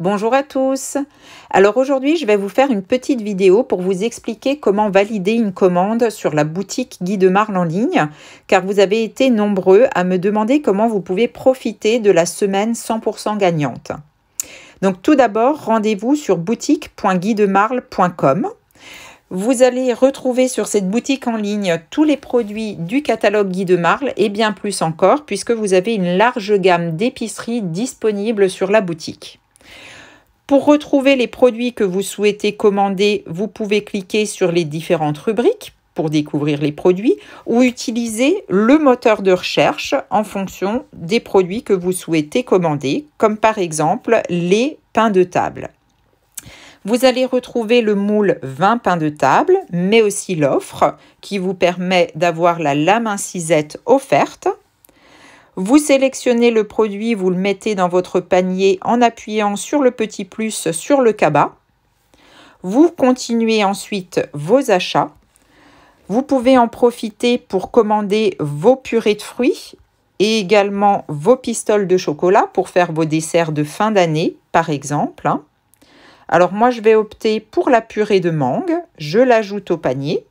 Bonjour à tous Alors aujourd'hui je vais vous faire une petite vidéo pour vous expliquer comment valider une commande sur la boutique Guy de Marle en ligne car vous avez été nombreux à me demander comment vous pouvez profiter de la semaine 100% gagnante. Donc tout d'abord rendez-vous sur boutique.guidemarle.com vous allez retrouver sur cette boutique en ligne tous les produits du catalogue Guy de Marle et bien plus encore puisque vous avez une large gamme d'épiceries disponibles sur la boutique. Pour retrouver les produits que vous souhaitez commander, vous pouvez cliquer sur les différentes rubriques pour découvrir les produits ou utiliser le moteur de recherche en fonction des produits que vous souhaitez commander, comme par exemple les pains de table. Vous allez retrouver le moule 20 pains de table, mais aussi l'offre qui vous permet d'avoir la lame incisette offerte vous sélectionnez le produit, vous le mettez dans votre panier en appuyant sur le petit plus sur le cabas. Vous continuez ensuite vos achats. Vous pouvez en profiter pour commander vos purées de fruits et également vos pistoles de chocolat pour faire vos desserts de fin d'année, par exemple. Hein. Alors moi, je vais opter pour la purée de mangue. Je l'ajoute au panier.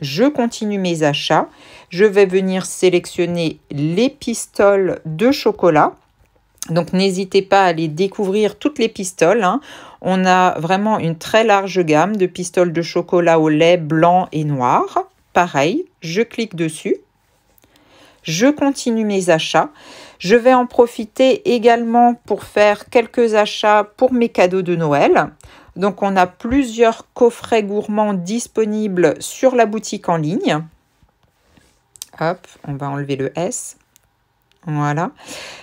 Je continue mes achats. Je vais venir sélectionner les pistoles de chocolat. Donc n'hésitez pas à aller découvrir toutes les pistoles. Hein. On a vraiment une très large gamme de pistoles de chocolat au lait blanc et noir. Pareil, je clique dessus. Je continue mes achats. Je vais en profiter également pour faire quelques achats pour mes cadeaux de Noël. Donc on a plusieurs coffrets gourmands disponibles sur la boutique en ligne. Hop, on va enlever le S. Voilà.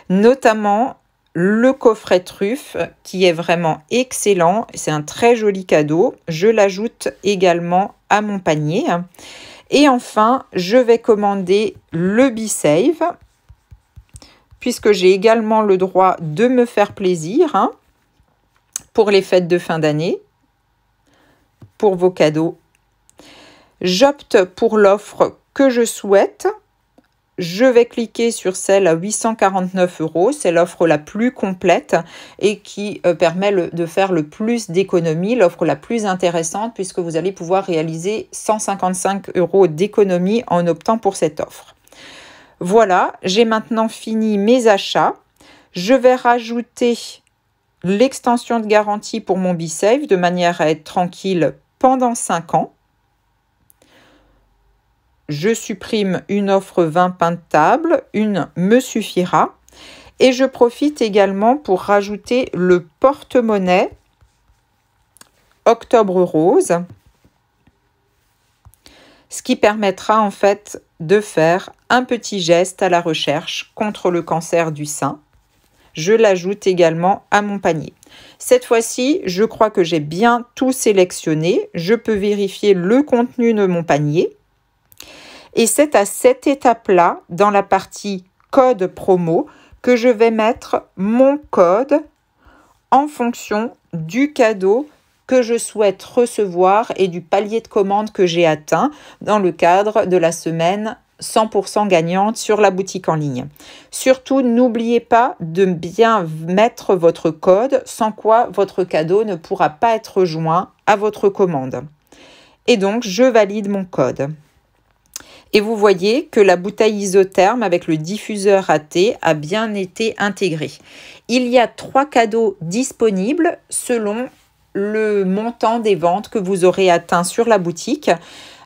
Notamment le coffret truffe qui est vraiment excellent. C'est un très joli cadeau. Je l'ajoute également à mon panier. Et enfin, je vais commander le B-Save puisque j'ai également le droit de me faire plaisir. Hein pour les fêtes de fin d'année, pour vos cadeaux. J'opte pour l'offre que je souhaite. Je vais cliquer sur celle à 849 euros. C'est l'offre la plus complète et qui euh, permet de faire le plus d'économies, l'offre la plus intéressante puisque vous allez pouvoir réaliser 155 euros d'économies en optant pour cette offre. Voilà, j'ai maintenant fini mes achats. Je vais rajouter l'extension de garantie pour mon b de manière à être tranquille pendant 5 ans. Je supprime une offre 20 pains de table, une me suffira. Et je profite également pour rajouter le porte-monnaie Octobre Rose, ce qui permettra en fait de faire un petit geste à la recherche contre le cancer du sein je l'ajoute également à mon panier. Cette fois-ci, je crois que j'ai bien tout sélectionné. Je peux vérifier le contenu de mon panier. Et c'est à cette étape-là, dans la partie code promo, que je vais mettre mon code en fonction du cadeau que je souhaite recevoir et du palier de commande que j'ai atteint dans le cadre de la semaine 100% gagnante sur la boutique en ligne. Surtout, n'oubliez pas de bien mettre votre code, sans quoi votre cadeau ne pourra pas être joint à votre commande. Et donc, je valide mon code. Et vous voyez que la bouteille isotherme avec le diffuseur AT a bien été intégrée. Il y a trois cadeaux disponibles selon le montant des ventes que vous aurez atteint sur la boutique.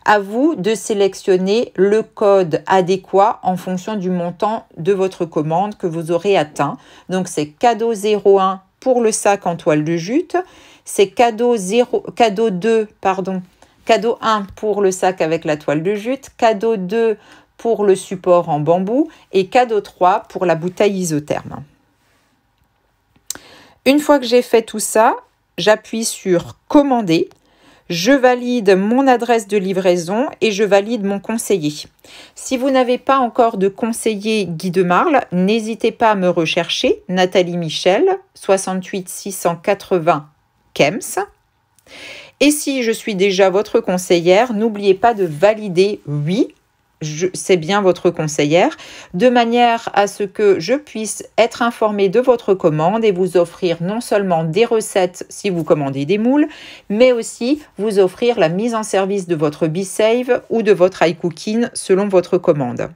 À vous de sélectionner le code adéquat en fonction du montant de votre commande que vous aurez atteint. Donc c'est cadeau 01 pour le sac en toile de jute, c'est cadeau cadeau 2 pardon, cadeau 1 pour le sac avec la toile de jute, cadeau 2 pour le support en bambou et cadeau 3 pour la bouteille isotherme. Une fois que j'ai fait tout ça, j'appuie sur commander je valide mon adresse de livraison et je valide mon conseiller. Si vous n'avez pas encore de conseiller Guy de Marle, n'hésitez pas à me rechercher Nathalie Michel 68 680 KEMS. Et si je suis déjà votre conseillère, n'oubliez pas de valider oui c'est bien votre conseillère, de manière à ce que je puisse être informée de votre commande et vous offrir non seulement des recettes si vous commandez des moules, mais aussi vous offrir la mise en service de votre B-Save ou de votre iCooking selon votre commande.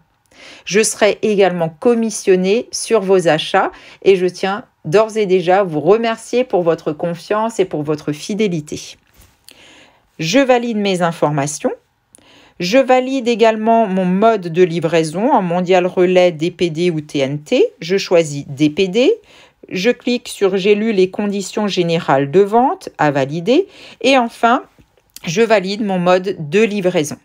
Je serai également commissionnée sur vos achats et je tiens d'ores et déjà à vous remercier pour votre confiance et pour votre fidélité. Je valide mes informations je valide également mon mode de livraison en mondial relais DPD ou TNT. Je choisis DPD. Je clique sur J'ai lu les conditions générales de vente à valider. Et enfin, je valide mon mode de livraison.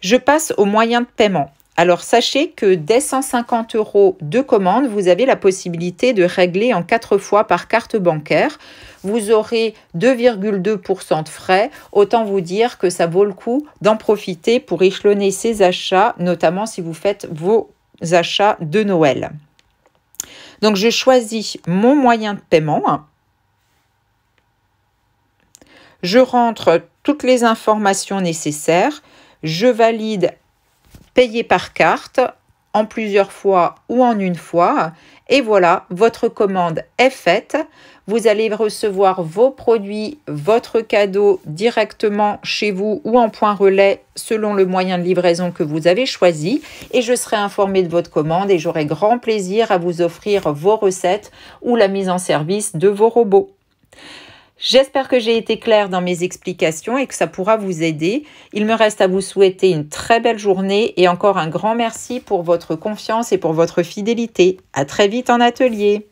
Je passe aux moyens de paiement. Alors sachez que dès 150 euros de commande, vous avez la possibilité de régler en 4 fois par carte bancaire. Vous aurez 2,2% de frais. Autant vous dire que ça vaut le coup d'en profiter pour échelonner ses achats, notamment si vous faites vos achats de Noël. Donc je choisis mon moyen de paiement. Je rentre toutes les informations nécessaires. Je valide Payez par carte, en plusieurs fois ou en une fois. Et voilà, votre commande est faite. Vous allez recevoir vos produits, votre cadeau directement chez vous ou en point relais selon le moyen de livraison que vous avez choisi. Et je serai informée de votre commande et j'aurai grand plaisir à vous offrir vos recettes ou la mise en service de vos robots. J'espère que j'ai été claire dans mes explications et que ça pourra vous aider. Il me reste à vous souhaiter une très belle journée et encore un grand merci pour votre confiance et pour votre fidélité. À très vite en atelier.